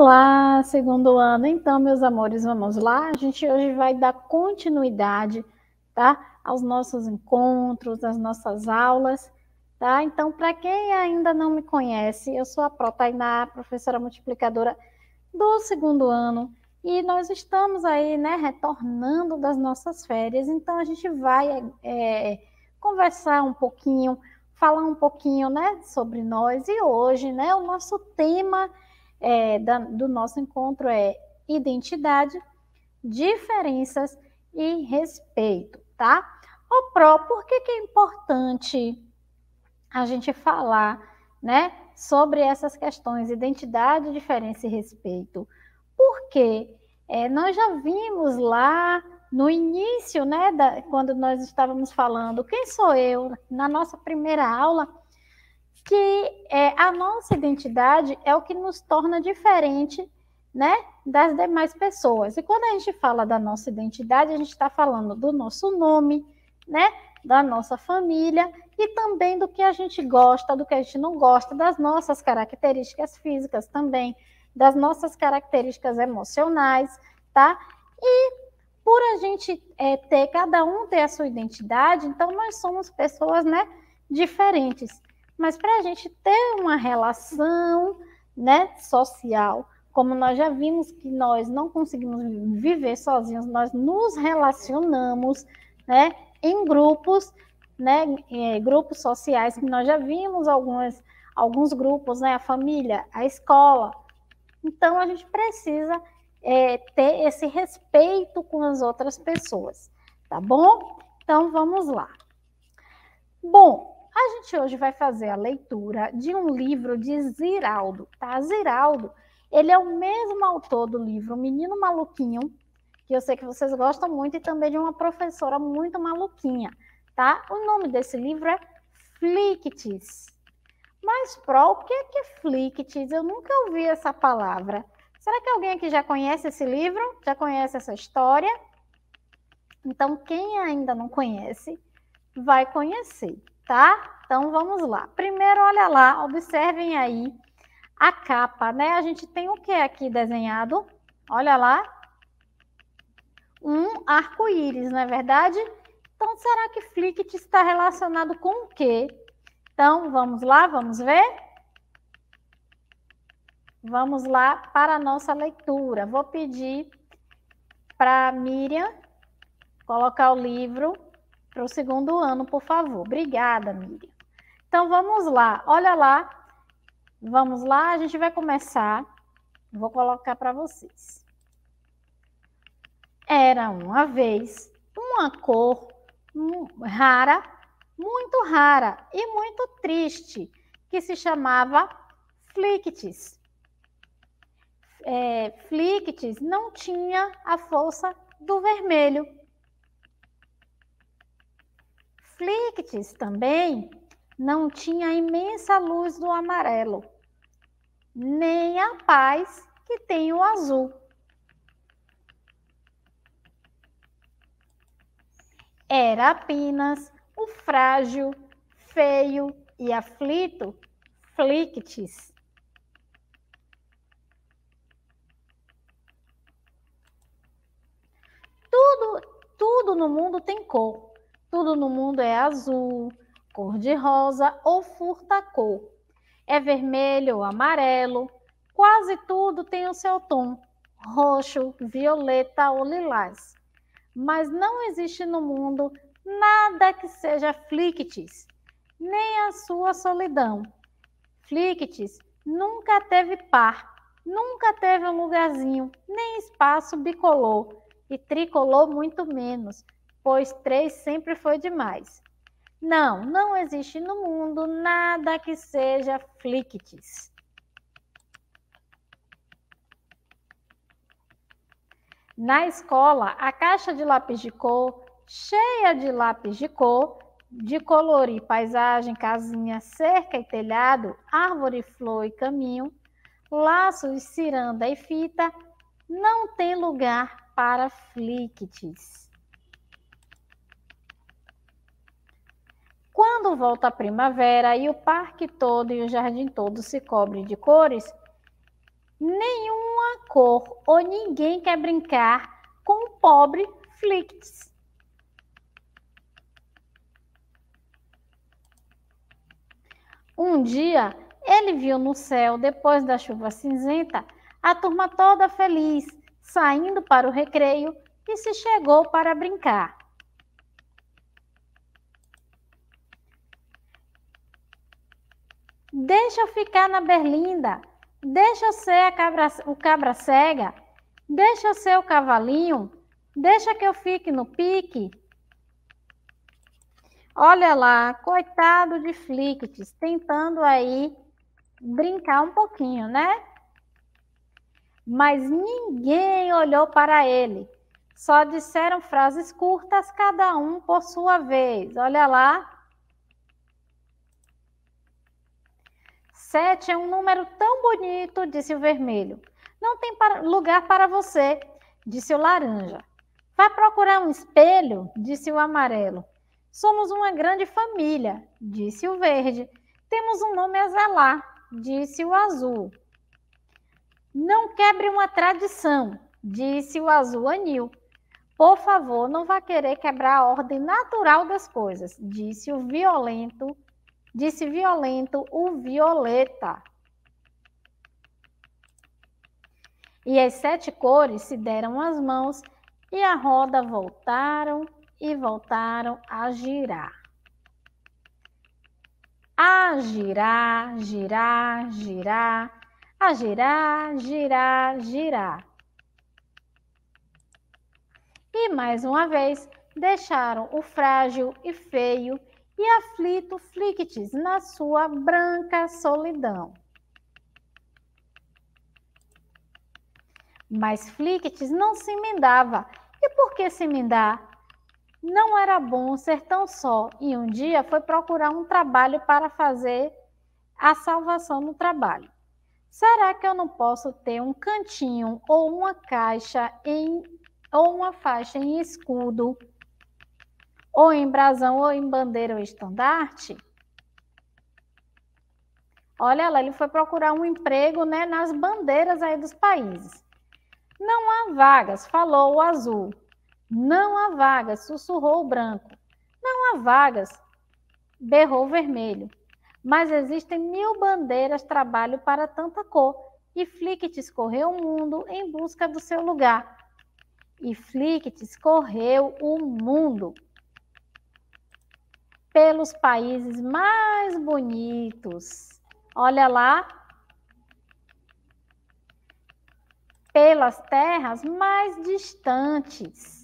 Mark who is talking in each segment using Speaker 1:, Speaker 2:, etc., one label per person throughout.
Speaker 1: Olá, segundo ano. Então, meus amores, vamos lá. A gente hoje vai dar continuidade, tá? Aos nossos encontros, às nossas aulas, tá? Então, para quem ainda não me conhece, eu sou a Pro Tainá, professora multiplicadora do segundo ano, e nós estamos aí, né, retornando das nossas férias. Então, a gente vai é, conversar um pouquinho, falar um pouquinho, né, sobre nós. E hoje, né, o nosso tema é é, da, do nosso encontro é identidade, diferenças e respeito, tá? O pró, por que, que é importante a gente falar, né, sobre essas questões, identidade, diferença e respeito? Porque é, nós já vimos lá no início, né, da, quando nós estávamos falando quem sou eu, na nossa primeira aula, que é, a nossa identidade é o que nos torna diferente né, das demais pessoas. E quando a gente fala da nossa identidade, a gente está falando do nosso nome, né, da nossa família e também do que a gente gosta, do que a gente não gosta, das nossas características físicas também, das nossas características emocionais, tá? E por a gente é, ter, cada um ter a sua identidade, então nós somos pessoas, né, diferentes. Mas para a gente ter uma relação né, social, como nós já vimos que nós não conseguimos viver sozinhos, nós nos relacionamos né, em grupos, né, em eh, grupos sociais, que nós já vimos algumas, alguns grupos, né, a família, a escola. Então, a gente precisa é, ter esse respeito com as outras pessoas, tá bom? Então, vamos lá. Bom, a gente hoje vai fazer a leitura de um livro de Ziraldo, tá? Ziraldo, ele é o mesmo autor do livro Menino Maluquinho, que eu sei que vocês gostam muito, e também de uma professora muito maluquinha, tá? O nome desse livro é Flictis. Mas, Pro, o que é, que é Flictis? Eu nunca ouvi essa palavra. Será que alguém aqui já conhece esse livro? Já conhece essa história? Então, quem ainda não conhece, vai conhecer tá? Então vamos lá. Primeiro, olha lá, observem aí a capa, né? A gente tem o que aqui desenhado? Olha lá. Um arco-íris, não é verdade? Então, será que Flick está relacionado com o quê? Então, vamos lá, vamos ver? Vamos lá para a nossa leitura. Vou pedir para Miriam colocar o livro para o segundo ano, por favor. Obrigada, Miriam. Então vamos lá, olha lá, vamos lá, a gente vai começar. Vou colocar para vocês. Era uma vez uma cor rara, muito rara e muito triste, que se chamava Flictis. É, Flictis não tinha a força do vermelho, Flictes também não tinha a imensa luz do amarelo, nem a paz que tem o azul. Era apenas o frágil, feio e aflito Flictis. Tudo, tudo no mundo tem cor. Tudo no mundo é azul, cor de rosa ou furta-cor. É vermelho ou amarelo, quase tudo tem o seu tom, roxo, violeta ou lilás. Mas não existe no mundo nada que seja flictis, nem a sua solidão. Flictis nunca teve par, nunca teve um lugarzinho, nem espaço bicolor e tricolor muito menos pois três sempre foi demais. Não, não existe no mundo nada que seja flictis. Na escola, a caixa de lápis de cor, cheia de lápis de cor, de colorir paisagem, casinha, cerca e telhado, árvore, flor e caminho, laços, ciranda e fita, não tem lugar para flictes. Quando volta a primavera e o parque todo e o jardim todo se cobre de cores, nenhuma cor ou ninguém quer brincar com o pobre Flicts. Um dia, ele viu no céu, depois da chuva cinzenta, a turma toda feliz, saindo para o recreio e se chegou para brincar. Deixa eu ficar na berlinda. Deixa eu ser cabra, o cabra cega. Deixa eu ser o cavalinho. Deixa que eu fique no pique. Olha lá, coitado de Flickits, tentando aí brincar um pouquinho, né? Mas ninguém olhou para ele. Só disseram frases curtas, cada um por sua vez. Olha lá, Sete é um número tão bonito, disse o vermelho. Não tem para, lugar para você, disse o laranja. Vá procurar um espelho, disse o amarelo. Somos uma grande família, disse o verde. Temos um nome a zelar, disse o azul. Não quebre uma tradição, disse o azul anil. Por favor, não vá querer quebrar a ordem natural das coisas, disse o violento Disse violento o violeta. E as sete cores se deram as mãos e a roda voltaram e voltaram a girar. A girar, girar, girar, a girar, girar, girar. E mais uma vez deixaram o frágil e feio e aflito flictis na sua branca solidão. Mas Flictes não se emendava. E por que se emendar? Não era bom ser tão só. E um dia foi procurar um trabalho para fazer a salvação no trabalho. Será que eu não posso ter um cantinho ou uma caixa em ou uma faixa em escudo ou em brasão ou em bandeira ou estandarte, olha lá, ele foi procurar um emprego né, nas bandeiras aí dos países. Não há vagas, falou o azul. Não há vagas, sussurrou o branco. Não há vagas, berrou o vermelho. Mas existem mil bandeiras trabalho para tanta cor. E Flickits escorreu o mundo em busca do seu lugar. E Flickits escorreu o mundo pelos países mais bonitos. Olha lá. Pelas terras mais distantes.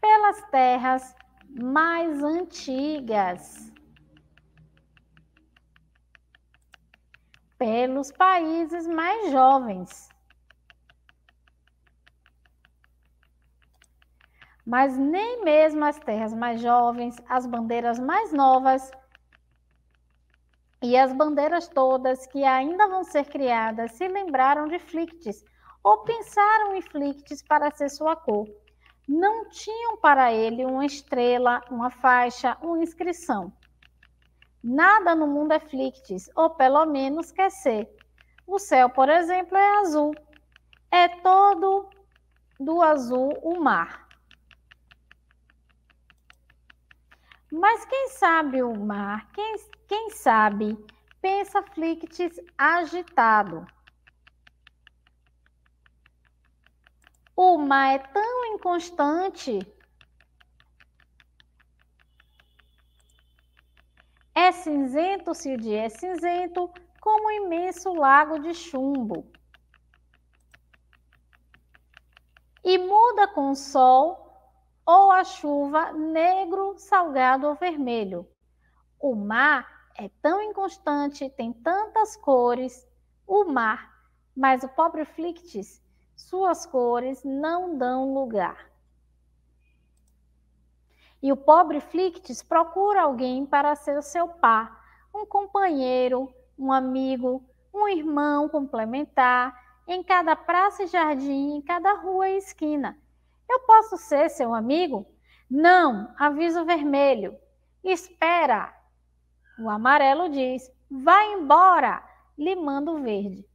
Speaker 1: Pelas terras mais antigas. Pelos países mais jovens. mas nem mesmo as terras mais jovens, as bandeiras mais novas e as bandeiras todas que ainda vão ser criadas se lembraram de Flictes ou pensaram em Flictes para ser sua cor. Não tinham para ele uma estrela, uma faixa, uma inscrição. Nada no mundo é Flictes, ou pelo menos quer ser. O céu, por exemplo, é azul. É todo do azul o mar. Mas quem sabe o mar, quem, quem sabe, pensa Flictis agitado. O mar é tão inconstante. É cinzento se o dia é cinzento, como um imenso lago de chumbo. E muda com o sol ou a chuva negro, salgado ou vermelho. O mar é tão inconstante, tem tantas cores, o mar, mas o pobre Flictis, suas cores não dão lugar. E o pobre Flictis procura alguém para ser seu par, um companheiro, um amigo, um irmão complementar, em cada praça e jardim, em cada rua e esquina eu posso ser seu amigo? Não, aviso vermelho. Espera. O amarelo diz: vai embora. Lhe mando verde.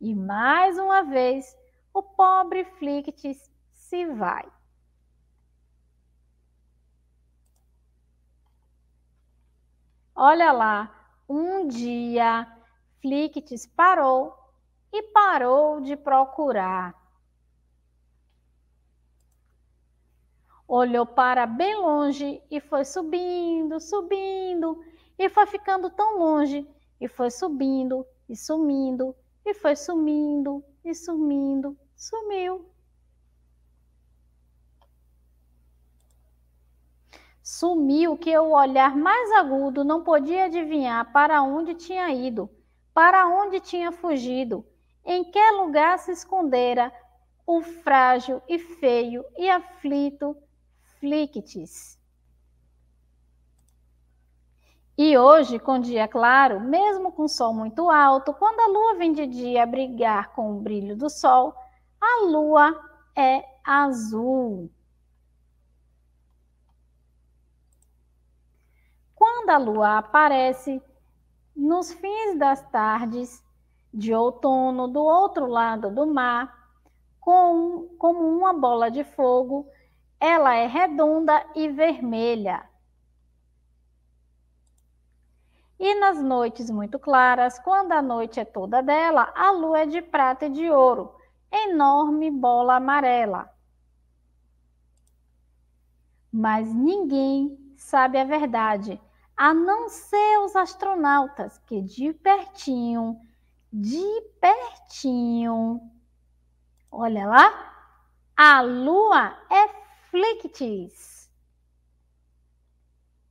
Speaker 1: E mais uma vez, o pobre Flictis se vai. Olha lá, um dia Flictis parou e parou de procurar olhou para bem longe e foi subindo, subindo, e foi ficando tão longe, e foi subindo, e sumindo, e foi sumindo, e sumindo, sumiu. Sumiu que o olhar mais agudo não podia adivinhar para onde tinha ido, para onde tinha fugido, em que lugar se escondera o frágil e feio e aflito aflictes. E hoje, com dia claro, mesmo com sol muito alto, quando a lua vem de dia brigar com o brilho do sol, a lua é azul. Quando a lua aparece nos fins das tardes de outono do outro lado do mar, com, como uma bola de fogo, ela é redonda e vermelha. E nas noites muito claras, quando a noite é toda dela, a lua é de prata e de ouro, enorme bola amarela. Mas ninguém sabe a verdade, a não ser os astronautas que de pertinho, de pertinho, olha lá, a lua é afflictes.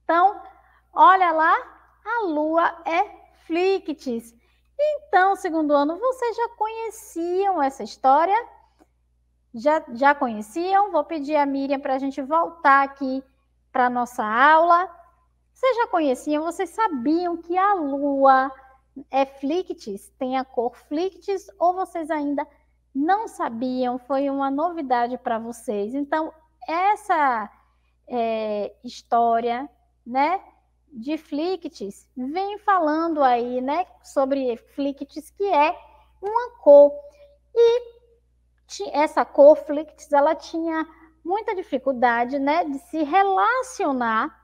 Speaker 1: Então, olha lá, a lua é flictis. Então, segundo ano, vocês já conheciam essa história? Já, já conheciam? Vou pedir a Miriam para a gente voltar aqui para a nossa aula. Vocês já conheciam, vocês sabiam que a lua é flictis, tem a cor flictis, ou vocês ainda não sabiam, foi uma novidade para vocês. Então, essa é, história, né, de Flictis vem falando aí, né, sobre Flictis, que é uma cor. E essa cor Flictis, ela tinha muita dificuldade, né, de se relacionar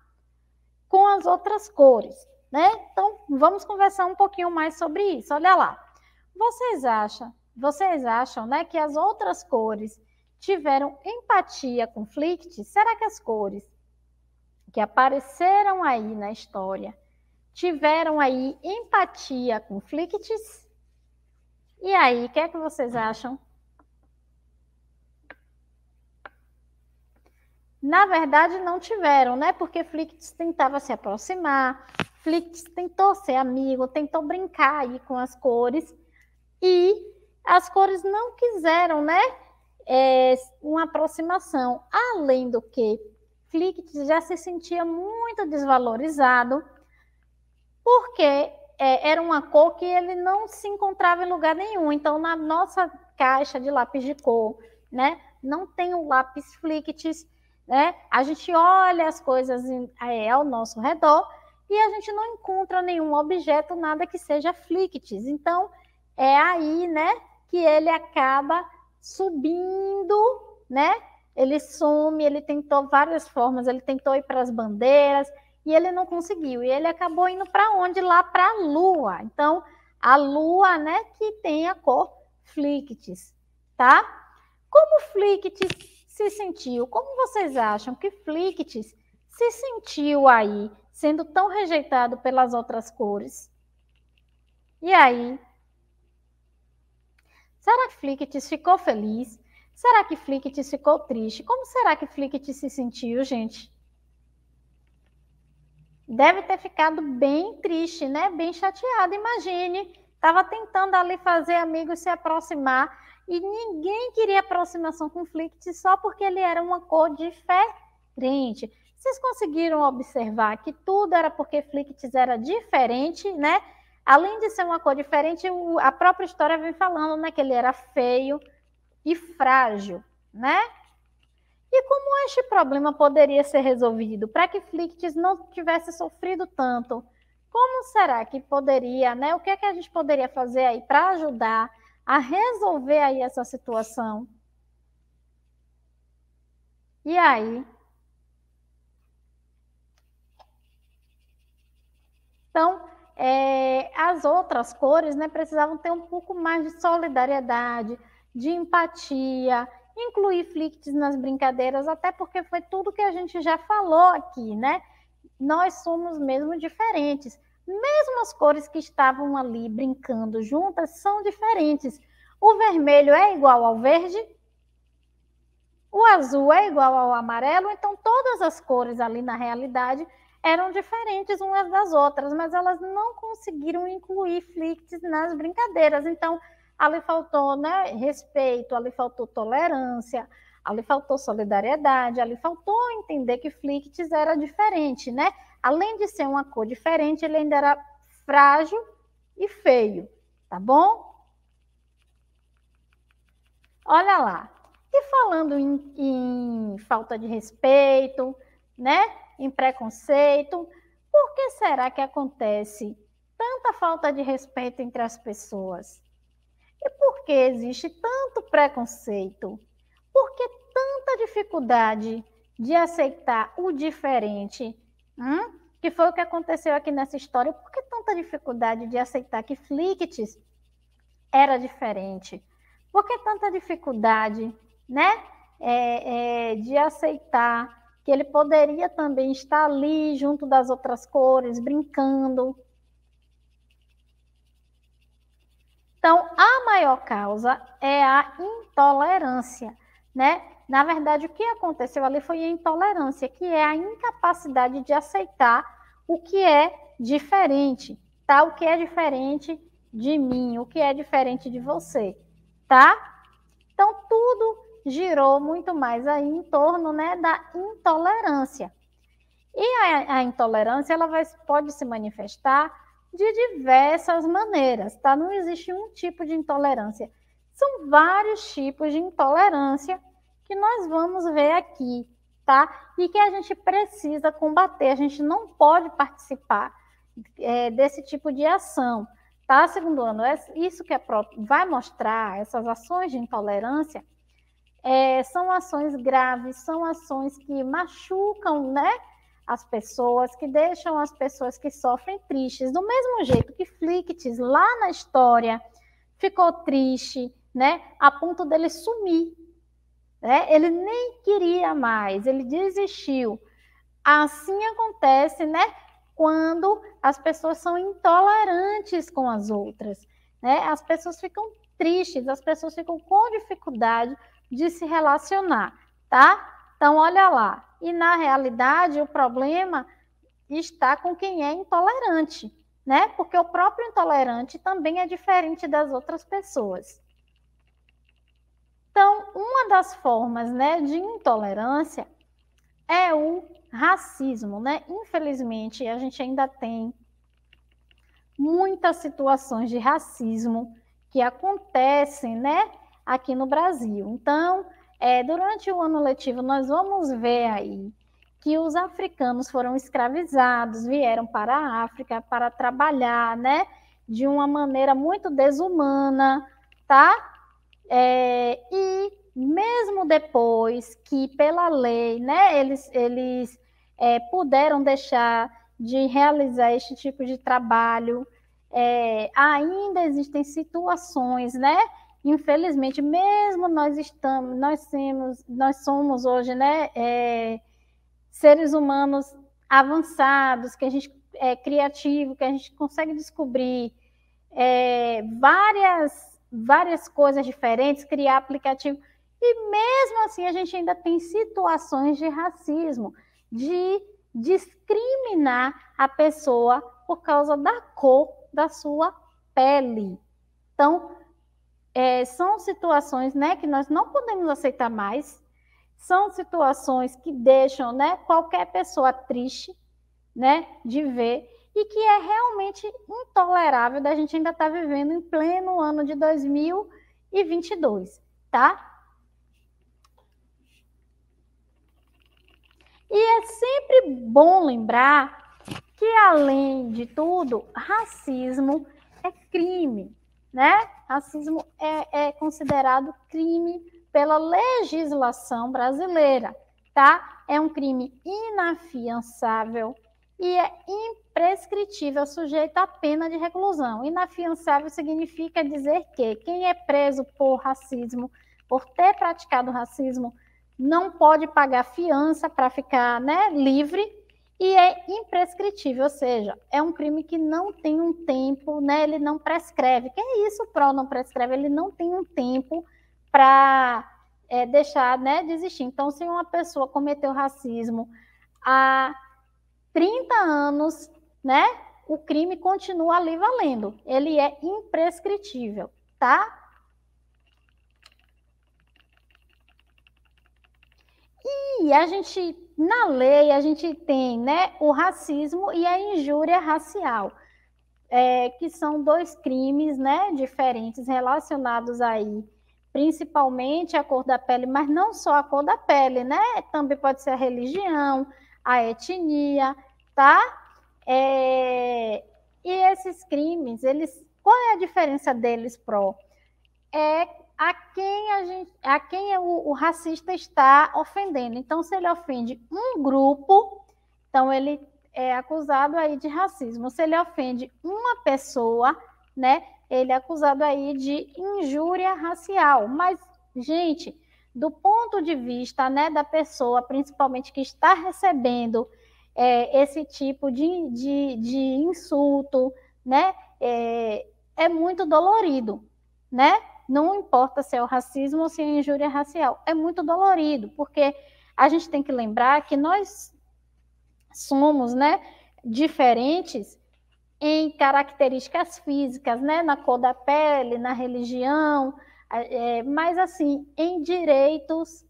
Speaker 1: com as outras cores, né? Então, vamos conversar um pouquinho mais sobre isso. Olha lá. Vocês acham, vocês acham, né, que as outras cores tiveram empatia com Flicht, será que as cores que apareceram aí na história tiveram aí empatia com Flicts? E aí, o que é que vocês acham? Na verdade, não tiveram, né? Porque Flicts tentava se aproximar, Flicts tentou ser amigo, tentou brincar aí com as cores, e as cores não quiseram, né? é, uma aproximação. Além do que, Flickr já se sentia muito desvalorizado, porque é, era uma cor que ele não se encontrava em lugar nenhum. Então, na nossa caixa de lápis de cor, né, não tem o lápis Flickr, né? A gente olha as coisas em, é, ao nosso redor e a gente não encontra nenhum objeto, nada que seja Flickr. Então, é aí, né, que ele acaba subindo, né? Ele some, ele tentou várias formas, ele tentou ir para as bandeiras e ele não conseguiu. E ele acabou indo para onde? Lá para a Lua. Então, a Lua, né, que tem a cor Flictis, tá? Como Flictis se sentiu? Como vocês acham que Flictis se sentiu aí, sendo tão rejeitado pelas outras cores? E aí, Será que Flickit ficou feliz? Será que Flickit ficou triste? Como será que Flickit se sentiu, gente? Deve ter ficado bem triste, né? Bem chateado. Imagine, estava tentando ali fazer amigos se aproximar e ninguém queria aproximação com Flickit só porque ele era uma cor diferente. Vocês conseguiram observar que tudo era porque Flickit era diferente, né? Além de ser uma cor diferente, a própria história vem falando né, que ele era feio e frágil, né? E como este problema poderia ser resolvido para que Flictis não tivesse sofrido tanto? Como será que poderia, né? O que é que a gente poderia fazer aí para ajudar a resolver aí essa situação? E aí? Então, é, as outras cores né, precisavam ter um pouco mais de solidariedade, de empatia, incluir flicts nas brincadeiras, até porque foi tudo que a gente já falou aqui, né? Nós somos mesmo diferentes. Mesmo as cores que estavam ali brincando juntas são diferentes. O vermelho é igual ao verde, o azul é igual ao amarelo, então todas as cores ali na realidade eram diferentes umas das outras, mas elas não conseguiram incluir flicts nas brincadeiras. Então, ali faltou né, respeito, ali faltou tolerância, ali faltou solidariedade, ali faltou entender que flicts era diferente, né? Além de ser uma cor diferente, ele ainda era frágil e feio, tá bom? Olha lá. E falando em, em falta de respeito, né? em preconceito. Por que será que acontece tanta falta de respeito entre as pessoas? E por que existe tanto preconceito? Por que tanta dificuldade de aceitar o diferente? Hum? Que foi o que aconteceu aqui nessa história. Por que tanta dificuldade de aceitar que Flicts era diferente? Por que tanta dificuldade né? É, é, de aceitar que ele poderia também estar ali junto das outras cores, brincando. Então, a maior causa é a intolerância, né? Na verdade, o que aconteceu ali foi a intolerância, que é a incapacidade de aceitar o que é diferente, tá? O que é diferente de mim, o que é diferente de você, tá? Então, tudo girou muito mais aí em torno né, da intolerância. E a, a intolerância ela vai, pode se manifestar de diversas maneiras, tá? Não existe um tipo de intolerância. São vários tipos de intolerância que nós vamos ver aqui, tá? E que a gente precisa combater, a gente não pode participar é, desse tipo de ação, tá? Segundo ano, é isso que a é vai mostrar, essas ações de intolerância, é, são ações graves, são ações que machucam, né? As pessoas que deixam as pessoas que sofrem tristes, do mesmo jeito que Flictes lá na história ficou triste, né? A ponto dele sumir, né? Ele nem queria mais, ele desistiu. Assim acontece, né? Quando as pessoas são intolerantes com as outras, né? As pessoas ficam tristes, as pessoas ficam com dificuldade de se relacionar, tá? Então, olha lá. E na realidade, o problema está com quem é intolerante, né? Porque o próprio intolerante também é diferente das outras pessoas. Então, uma das formas né, de intolerância é o racismo, né? Infelizmente, a gente ainda tem muitas situações de racismo que acontecem, né? aqui no Brasil. Então, é, durante o ano letivo, nós vamos ver aí que os africanos foram escravizados, vieram para a África para trabalhar, né? De uma maneira muito desumana, tá? É, e mesmo depois que, pela lei, né, eles, eles é, puderam deixar de realizar este tipo de trabalho, é, ainda existem situações, né? Infelizmente, mesmo nós estamos, nós somos, nós somos hoje, né, é, seres humanos avançados, que a gente é criativo, que a gente consegue descobrir é, várias várias coisas diferentes, criar aplicativo. E mesmo assim, a gente ainda tem situações de racismo, de discriminar a pessoa por causa da cor da sua pele. Então, é, são situações né, que nós não podemos aceitar mais, são situações que deixam né, qualquer pessoa triste né, de ver e que é realmente intolerável da gente ainda estar tá vivendo em pleno ano de 2022, tá? E é sempre bom lembrar que, além de tudo, racismo é crime, né? Racismo é, é considerado crime pela legislação brasileira, tá? É um crime inafiançável e é imprescritível, sujeito à pena de reclusão. Inafiançável significa dizer que quem é preso por racismo, por ter praticado racismo, não pode pagar fiança para ficar né, livre e é imprescritível, ou seja, é um crime que não tem um tempo, né? Ele não prescreve. Que é isso, o PRO não prescreve, ele não tem um tempo para é, deixar né, de existir. Então, se uma pessoa cometeu racismo há 30 anos, né? O crime continua ali valendo. Ele é imprescritível, tá? E a gente, na lei, a gente tem né, o racismo e a injúria racial, é, que são dois crimes né, diferentes relacionados aí, principalmente à cor da pele, mas não só à cor da pele, né? Também pode ser a religião, a etnia, tá? É, e esses crimes, eles, qual é a diferença deles, Pro? É a quem, a gente, a quem o, o racista está ofendendo. Então, se ele ofende um grupo, então ele é acusado aí de racismo. Se ele ofende uma pessoa, né, ele é acusado aí de injúria racial. Mas, gente, do ponto de vista né, da pessoa, principalmente que está recebendo é, esse tipo de, de, de insulto, né, é, é muito dolorido, né? não importa se é o racismo ou se é injúria racial. É muito dolorido, porque a gente tem que lembrar que nós somos né, diferentes em características físicas, né, na cor da pele, na religião, é, mas assim, em direitos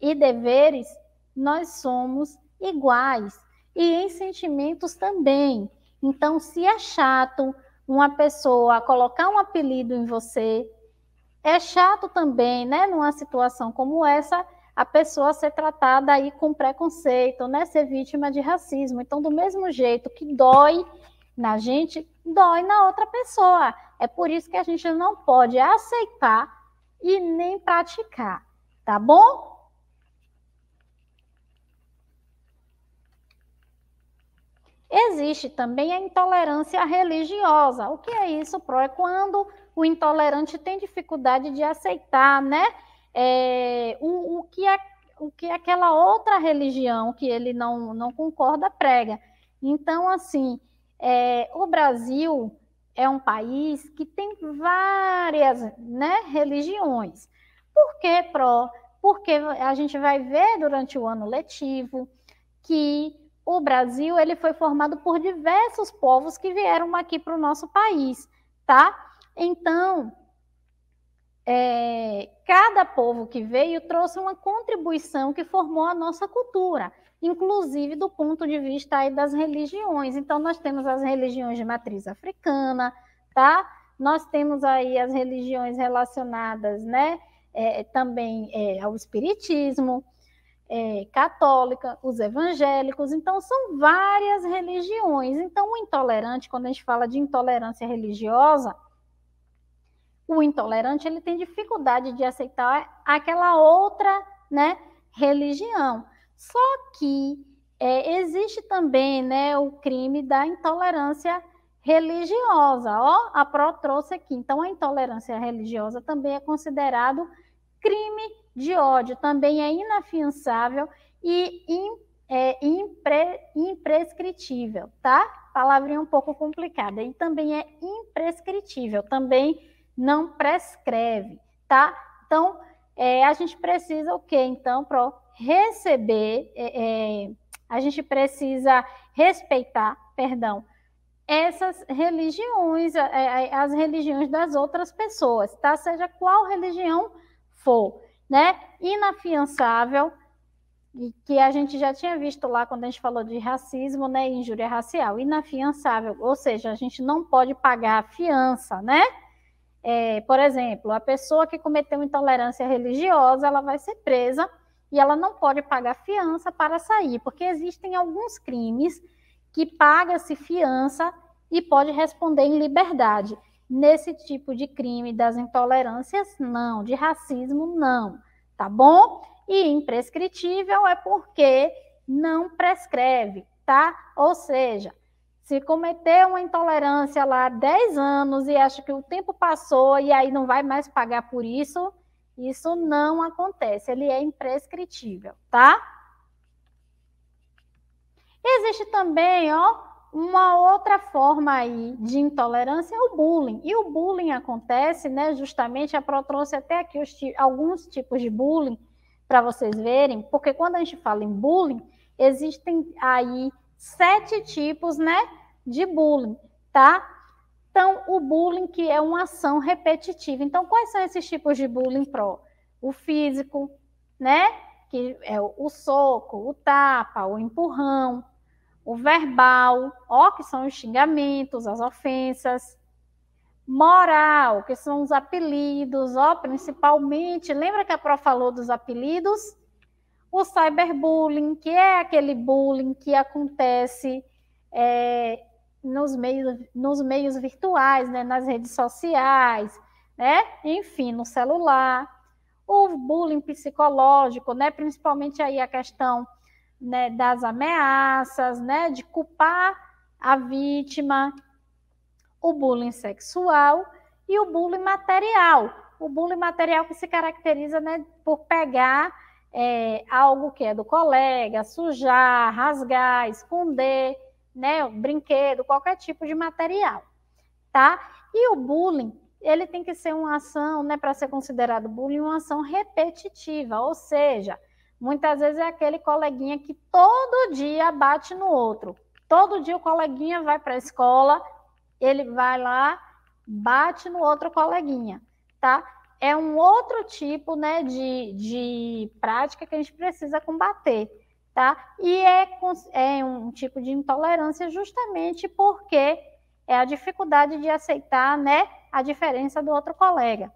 Speaker 1: e deveres, nós somos iguais. E em sentimentos também. Então, se é chato uma pessoa colocar um apelido em você, é chato também, né, numa situação como essa, a pessoa ser tratada aí com preconceito, né, ser vítima de racismo. Então, do mesmo jeito que dói na gente, dói na outra pessoa. É por isso que a gente não pode aceitar e nem praticar, tá bom? Existe também a intolerância religiosa. O que é isso, Pro? É quando o intolerante tem dificuldade de aceitar, né? É, o, o, que é o que aquela outra religião que ele não, não concorda prega. Então, assim, é, o Brasil é um país que tem várias né, religiões. Por que pró? Porque a gente vai ver durante o ano letivo que o Brasil ele foi formado por diversos povos que vieram aqui para o nosso país, tá? Então, é, cada povo que veio trouxe uma contribuição que formou a nossa cultura, inclusive do ponto de vista aí das religiões. Então, nós temos as religiões de matriz africana, tá? Nós temos aí as religiões relacionadas, né? É, também é, ao espiritismo, é, católica, os evangélicos, então são várias religiões. Então, o intolerante, quando a gente fala de intolerância religiosa, o intolerante ele tem dificuldade de aceitar aquela outra, né, religião. Só que é, existe também, né, o crime da intolerância religiosa. Ó, a Pro trouxe aqui. Então, a intolerância religiosa também é considerado crime de ódio, também é inafiançável e in, é, impre, imprescritível, tá? Palavrinha um pouco complicada. E também é imprescritível, também não prescreve, tá? Então, é, a gente precisa o quê? Então, para receber, é, é, a gente precisa respeitar, perdão, essas religiões, é, é, as religiões das outras pessoas, tá? Seja qual religião for, né? Inafiançável, e que a gente já tinha visto lá quando a gente falou de racismo, né? Injúria racial, inafiançável, ou seja, a gente não pode pagar a fiança, né? É, por exemplo, a pessoa que cometeu intolerância religiosa, ela vai ser presa e ela não pode pagar fiança para sair, porque existem alguns crimes que paga-se fiança e pode responder em liberdade. Nesse tipo de crime das intolerâncias, não. De racismo, não. Tá bom? E imprescritível é porque não prescreve, tá? Ou seja, se cometer uma intolerância lá há 10 anos e acha que o tempo passou e aí não vai mais pagar por isso, isso não acontece, ele é imprescritível, tá? Existe também, ó, uma outra forma aí de intolerância é o bullying. E o bullying acontece, né? Justamente a Pro trouxe até aqui os, alguns tipos de bullying para vocês verem, porque quando a gente fala em bullying, existem aí sete tipos, né, de bullying, tá? Então, o bullying que é uma ação repetitiva. Então, quais são esses tipos de bullying pro? O físico, né, que é o soco, o tapa, o empurrão, o verbal, ó, que são os xingamentos, as ofensas, moral, que são os apelidos, ó, principalmente, lembra que a Pro falou dos apelidos? o cyberbullying, que é aquele bullying que acontece é, nos, meios, nos meios virtuais, né, nas redes sociais, né, enfim, no celular. O bullying psicológico, né, principalmente aí a questão né, das ameaças, né, de culpar a vítima, o bullying sexual e o bullying material. O bullying material que se caracteriza né, por pegar é, algo que é do colega, sujar, rasgar, esconder, né, um brinquedo, qualquer tipo de material, tá? E o bullying, ele tem que ser uma ação, né, para ser considerado bullying, uma ação repetitiva, ou seja, muitas vezes é aquele coleguinha que todo dia bate no outro. Todo dia o coleguinha vai para a escola, ele vai lá, bate no outro coleguinha, tá? é um outro tipo né, de, de prática que a gente precisa combater. Tá? E é, é um tipo de intolerância justamente porque é a dificuldade de aceitar né, a diferença do outro colega.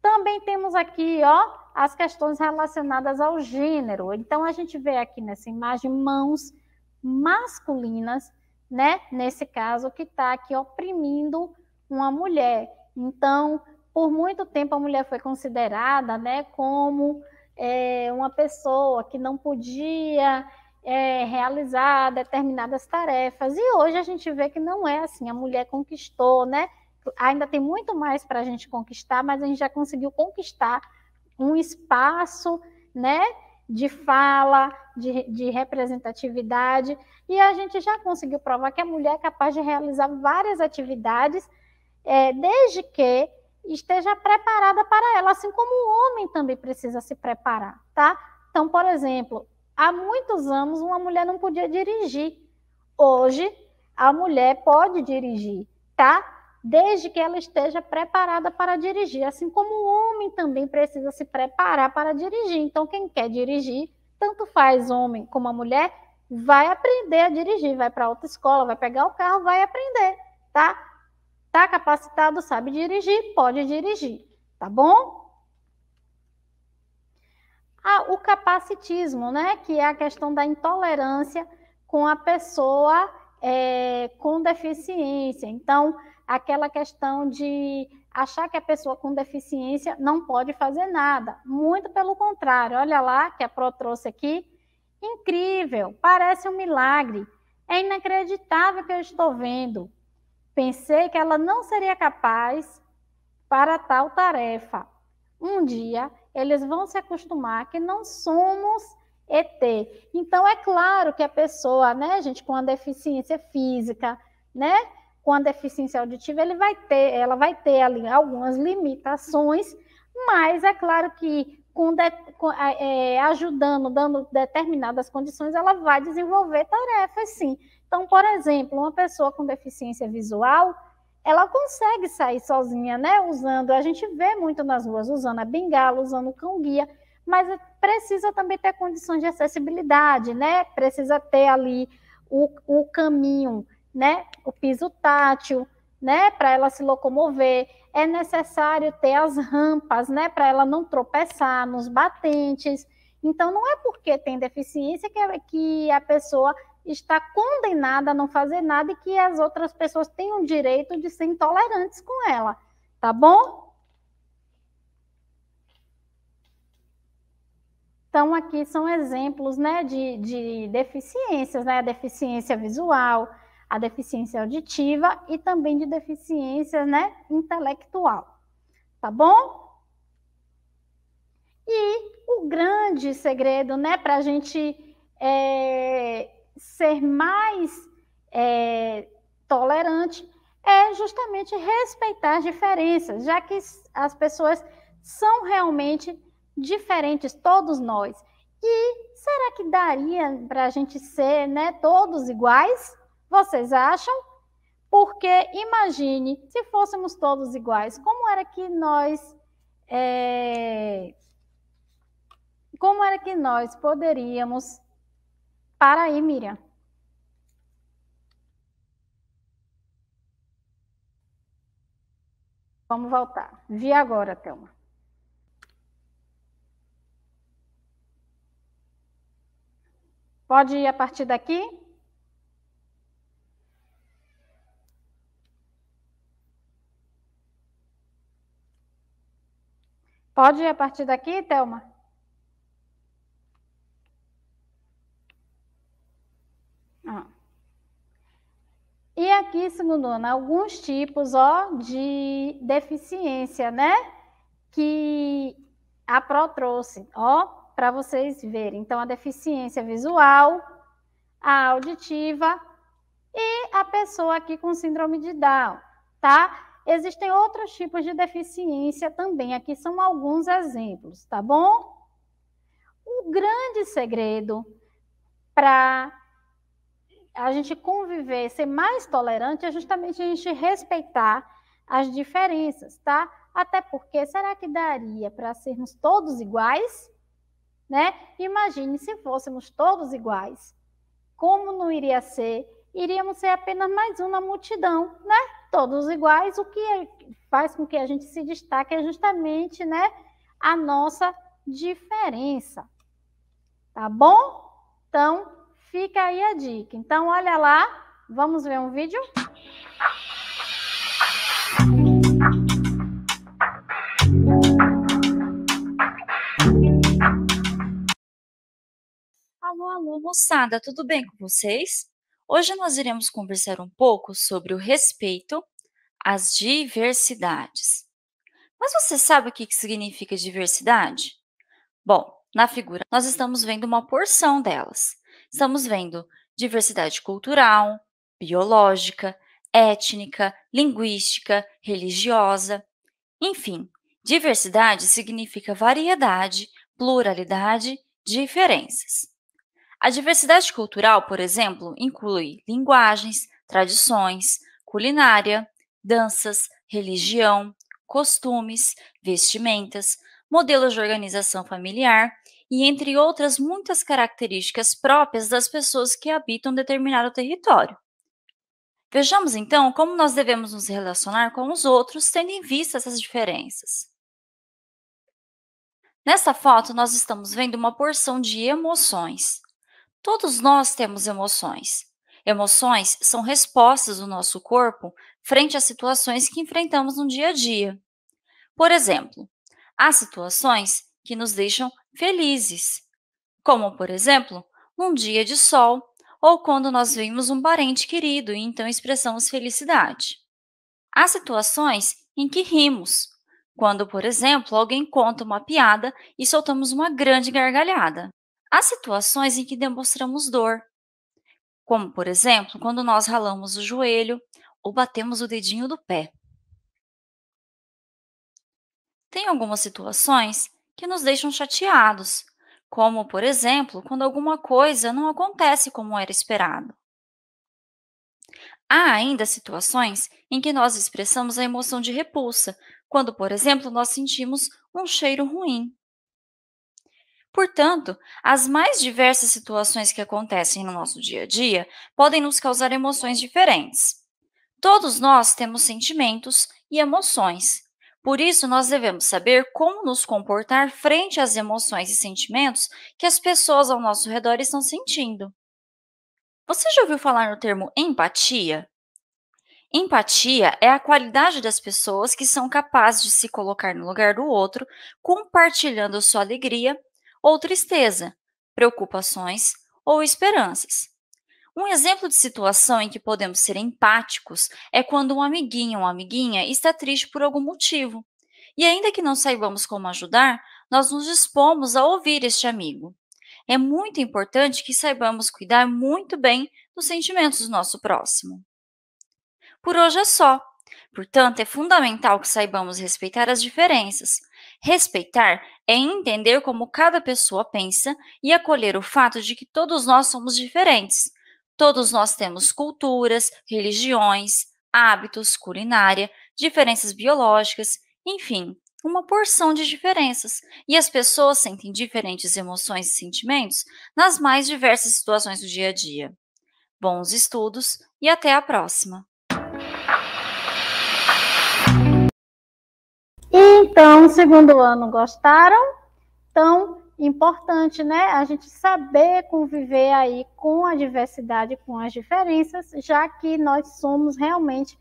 Speaker 1: Também temos aqui ó, as questões relacionadas ao gênero. Então, a gente vê aqui nessa imagem mãos masculinas, né? Nesse caso, que está aqui oprimindo uma mulher. Então, por muito tempo a mulher foi considerada né, como é, uma pessoa que não podia é, realizar determinadas tarefas. E hoje a gente vê que não é assim. A mulher conquistou, né? Ainda tem muito mais para a gente conquistar, mas a gente já conseguiu conquistar um espaço, né? De fala, de, de representatividade, e a gente já conseguiu provar que a mulher é capaz de realizar várias atividades, é, desde que esteja preparada para ela, assim como o homem também precisa se preparar, tá? Então, por exemplo, há muitos anos uma mulher não podia dirigir. Hoje, a mulher pode dirigir, tá? Desde que ela esteja preparada para dirigir, assim como o homem também precisa se preparar para dirigir. Então, quem quer dirigir, tanto faz homem como a mulher, vai aprender a dirigir, vai para a autoescola, vai pegar o carro, vai aprender, tá? Está capacitado, sabe dirigir, pode dirigir, tá bom? Ah, o capacitismo, né? Que é a questão da intolerância com a pessoa é, com deficiência. Então, aquela questão de achar que a pessoa com deficiência não pode fazer nada. Muito pelo contrário, olha lá que a Pro trouxe aqui. Incrível, parece um milagre. É inacreditável que eu estou vendo. Pensei que ela não seria capaz para tal tarefa. Um dia eles vão se acostumar que não somos ET. Então é claro que a pessoa, né, gente, com a deficiência física, né, com a deficiência auditiva, ele vai ter, ela vai ter ali algumas limitações, mas é claro que com, de, com é, ajudando, dando determinadas condições, ela vai desenvolver tarefas, sim. Então, por exemplo, uma pessoa com deficiência visual, ela consegue sair sozinha, né? Usando, a gente vê muito nas ruas, usando a bengala, usando o cão-guia, mas precisa também ter condições de acessibilidade, né? Precisa ter ali o, o caminho, né? O piso tátil, né? Para ela se locomover. É necessário ter as rampas, né? Para ela não tropeçar nos batentes. Então, não é porque tem deficiência que, que a pessoa está condenada a não fazer nada e que as outras pessoas têm o direito de ser intolerantes com ela, tá bom? Então, aqui são exemplos né, de, de deficiências, né? A deficiência visual, a deficiência auditiva e também de deficiência né, intelectual. Tá bom? E o grande segredo, né, para a gente é, ser mais é, tolerante é justamente respeitar as diferenças, já que as pessoas são realmente diferentes, todos nós. E será que daria para a gente ser né, todos iguais? Vocês acham? Porque imagine se fôssemos todos iguais, como era que nós. É... Como era que nós poderíamos para aí, Miriam. Vamos voltar. Vi agora, Thelma. Pode ir a partir daqui? Pode ir a partir daqui, Thelma? E aqui, segundo alguns tipos ó, de deficiência, né? Que a Pro trouxe, ó, para vocês verem. Então, a deficiência visual, a auditiva e a pessoa aqui com síndrome de Down, tá? Existem outros tipos de deficiência também. Aqui são alguns exemplos, tá bom? O grande segredo para a gente conviver, ser mais tolerante é justamente a gente respeitar as diferenças, tá? Até porque será que daria para sermos todos iguais? Né? Imagine se fôssemos todos iguais. Como não iria ser? Iríamos ser apenas mais um na multidão, né? Todos iguais, o que é, faz com que a gente se destaque é justamente, né, a nossa diferença. Tá bom? Então, Fica aí a dica. Então, olha lá, vamos ver um vídeo?
Speaker 2: Alô, alô, moçada, tudo bem com vocês? Hoje nós iremos conversar um pouco sobre o respeito às diversidades. Mas você sabe o que significa diversidade? Bom, na figura nós estamos vendo uma porção delas estamos vendo diversidade cultural, biológica, étnica, linguística, religiosa. Enfim, diversidade significa variedade, pluralidade, diferenças. A diversidade cultural, por exemplo, inclui linguagens, tradições, culinária, danças, religião, costumes, vestimentas, modelos de organização familiar e entre outras muitas características próprias das pessoas que habitam determinado território. Vejamos então como nós devemos nos relacionar com os outros tendo em vista essas diferenças. Nessa foto, nós estamos vendo uma porção de emoções. Todos nós temos emoções. Emoções são respostas do nosso corpo frente a situações que enfrentamos no dia a dia. Por exemplo, há situações que nos deixam felizes, como, por exemplo, um dia de sol ou quando nós vimos um parente querido e então expressamos felicidade. Há situações em que rimos, quando, por exemplo, alguém conta uma piada e soltamos uma grande gargalhada. Há situações em que demonstramos dor, como, por exemplo, quando nós ralamos o joelho ou batemos o dedinho do pé. Tem algumas situações que nos deixam chateados, como, por exemplo, quando alguma coisa não acontece como era esperado. Há ainda situações em que nós expressamos a emoção de repulsa, quando, por exemplo, nós sentimos um cheiro ruim. Portanto, as mais diversas situações que acontecem no nosso dia a dia podem nos causar emoções diferentes. Todos nós temos sentimentos e emoções, por isso, nós devemos saber como nos comportar frente às emoções e sentimentos que as pessoas ao nosso redor estão sentindo. Você já ouviu falar no termo empatia? Empatia é a qualidade das pessoas que são capazes de se colocar no lugar do outro, compartilhando sua alegria ou tristeza, preocupações ou esperanças. Um exemplo de situação em que podemos ser empáticos é quando um amiguinho ou amiguinha está triste por algum motivo. E ainda que não saibamos como ajudar, nós nos dispomos a ouvir este amigo. É muito importante que saibamos cuidar muito bem dos sentimentos do nosso próximo. Por hoje é só. Portanto, é fundamental que saibamos respeitar as diferenças. Respeitar é entender como cada pessoa pensa e acolher o fato de que todos nós somos diferentes Todos nós temos culturas, religiões, hábitos, culinária, diferenças biológicas, enfim, uma porção de diferenças. E as pessoas sentem diferentes emoções e sentimentos nas mais diversas situações do dia a dia. Bons estudos e até a próxima!
Speaker 1: Então, segundo ano, gostaram? Então, importante, né? A gente saber conviver aí com a diversidade, com as diferenças, já que nós somos realmente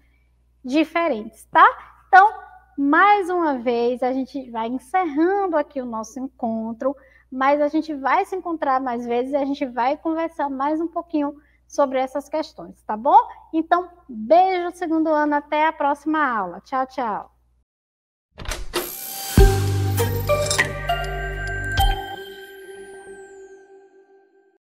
Speaker 1: diferentes, tá? Então, mais uma vez, a gente vai encerrando aqui o nosso encontro, mas a gente vai se encontrar mais vezes e a gente vai conversar mais um pouquinho sobre essas questões, tá bom? Então, beijo, segundo ano, até a próxima aula. Tchau, tchau.